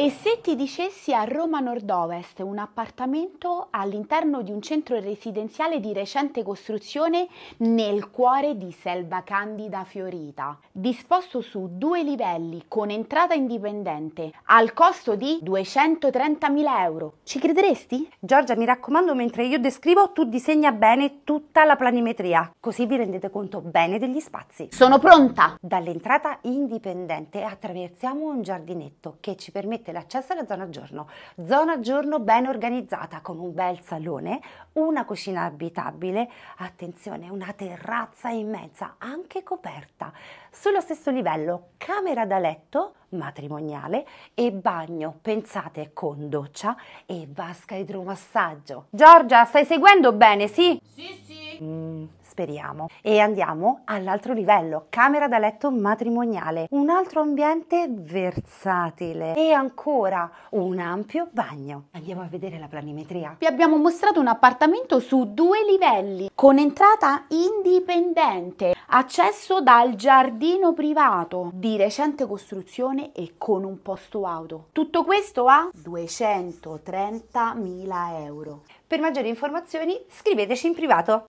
E se ti dicessi a Roma Nord-Ovest un appartamento all'interno di un centro residenziale di recente costruzione nel cuore di Selva Candida Fiorita, disposto su due livelli con entrata indipendente al costo di 230.000 euro. Ci crederesti? Giorgia, mi raccomando, mentre io descrivo, tu disegna bene tutta la planimetria, così vi rendete conto bene degli spazi. Sono pronta! Dall'entrata indipendente attraversiamo un giardinetto che ci permette avete l'accesso alla zona giorno, zona giorno ben organizzata con un bel salone, una cucina abitabile, attenzione, una terrazza immensa, anche coperta. Sullo stesso livello, camera da letto matrimoniale e bagno, pensate, con doccia e vasca idromassaggio. Giorgia, stai seguendo bene, sì? Sì, sì. Mm speriamo. E andiamo all'altro livello, camera da letto matrimoniale, un altro ambiente versatile e ancora un ampio bagno. Andiamo a vedere la planimetria. Vi abbiamo mostrato un appartamento su due livelli, con entrata indipendente, accesso dal giardino privato, di recente costruzione e con un posto auto. Tutto questo a 230.000 euro. Per maggiori informazioni scriveteci in privato.